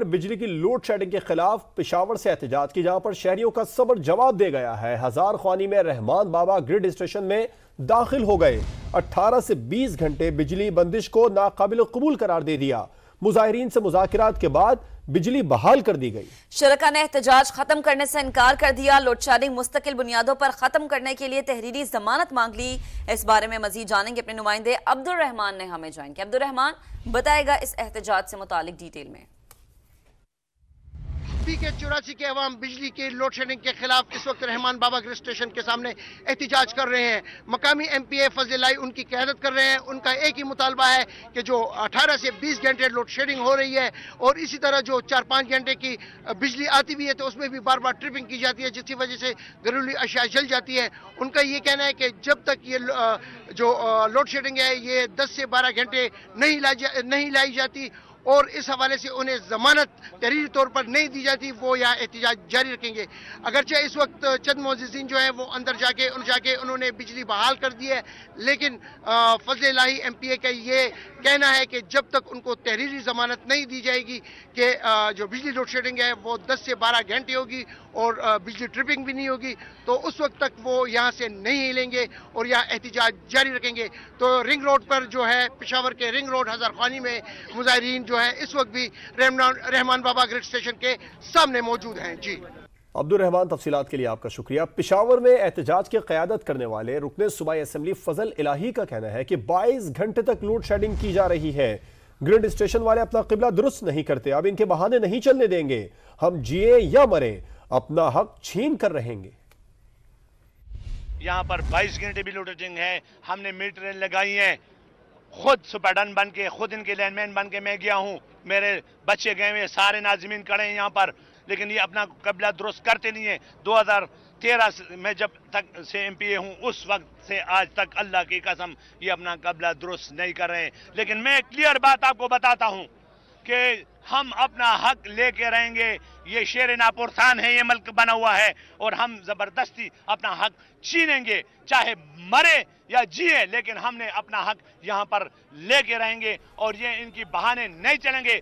बिजली की load shedding के खिलाफ पिशावर से एहतजाज की जहां पर शहरियों का सबर जवाब दे गया है हजार खानी में रहमान बाबा ग्रिड स्टेशन में दाखिल हो गए 18 से 20 घंटे बिजली बंदिश को नाकबिल कबूल करार दे दिया मुजाहरीन से मुजात के बाद बिजली बहाल कर दी गई शरका ने एहतजाज खत्म करने से इनकार कर दिया लोड शेडिंग मुस्तकिल बुनियादों पर खत्म करने के लिए तहरीरी जमानत मांग ली इस बारे में मजीद जानेंगे अपने नुमाइंदे अब्दुलरहमान ने हमें ज्वाइन किया अब्दुलरहमान बताएगा इस एहतजाज से मुतालिक डिटेल में पी के चौरासी के अवाम बिजली के लोड शेडिंग के खिलाफ इस वक्त रहमान बाबा के स्टेशन के सामने एहतजाज कर रहे हैं मकामी एम पी ए फजिलाई उनकी क्यादत कर रहे हैं उनका एक ही मुतालबा है कि जो अठारह से बीस घंटे लोड शेडिंग हो रही है और इसी तरह जो चार पाँच घंटे की बिजली आती भी है तो उसमें भी बार बार ट्रिपिंग की जाती है जिसकी वजह से घरेलू अशिया जल जाती है उनका ये कहना है कि जब तक ये जो लोड शेडिंग है ये दस से बारह घंटे नहीं लाई जा नहीं लाई जाती और इस हवाले से उन्हें ज़मानत तहरीरी तौर पर नहीं दी जाती वो यहाँ एहतजाज जारी रखेंगे अगरचे इस वक्त चंद मोजिन जो है वो अंदर जाके उन जाके उन्होंने बिजली बहाल कर दी है लेकिन फजल लाही एम पी ए का ये कहना है कि जब तक उनको तहरीरी ज़मानत नहीं दी जाएगी कि जो बिजली लोड शेडिंग है वो दस से बारह घंटे होगी और बिजली ट्रिपिंग भी नहीं होगी तो उस वक्त तक वो यहाँ से नहीं हिलेंगे और यहाँ एहतजाज जारी रखेंगे तो रिंग रोड पर जो है पिशावर के रिंग रोड हज़ार खानी में मुजाहरीन जो है इस वक्त भी रहमान बाबा ग्रिड स्टेशन के सामने मौजूद हैं जी अब्दुल रहमान तफसीत के लिए आपका शुक्रिया पिशावर में एहतजाज की क्यादत करने वाले रुकने सूबाई असम्बली फजल इलाही का कहना है कि बाईस घंटे तक लोड शेडिंग की जा रही है ग्रिड स्टेशन वाले अपना किबला दुरुस्त नहीं करते अब इनके बहाने नहीं चलने देंगे हम जिए या मरे अपना हक छीन कर रहेंगे यहाँ पर 22 घंटे भी लोड शेडिंग है हमने मीटरें लगाई हैं खुद सुपरडन बन के खुद इनके लैंडमैन बन के मैं गया हूँ मेरे बच्चे गए हुए सारे नाजमीन खड़े हैं यहाँ पर लेकिन ये अपना कबला दुरुस्त करते नहीं है दो हज़ार तेरह में जब तक से एम पी ए हूँ उस वक्त से आज तक अल्लाह की कसम ये अपना कबला दुरुस्त नहीं कर रहे हैं लेकिन मैं क्लियर बात आपको बताता हूँ कि हम अपना हक लेके रहेंगे ये शेर नापुरसान है ये मल्क बना हुआ है और हम ज़बरदस्ती अपना हक छीनेंगे चाहे मरे या जिए लेकिन हमने अपना हक यहाँ पर लेके रहेंगे और ये इनकी बहाने नहीं चलेंगे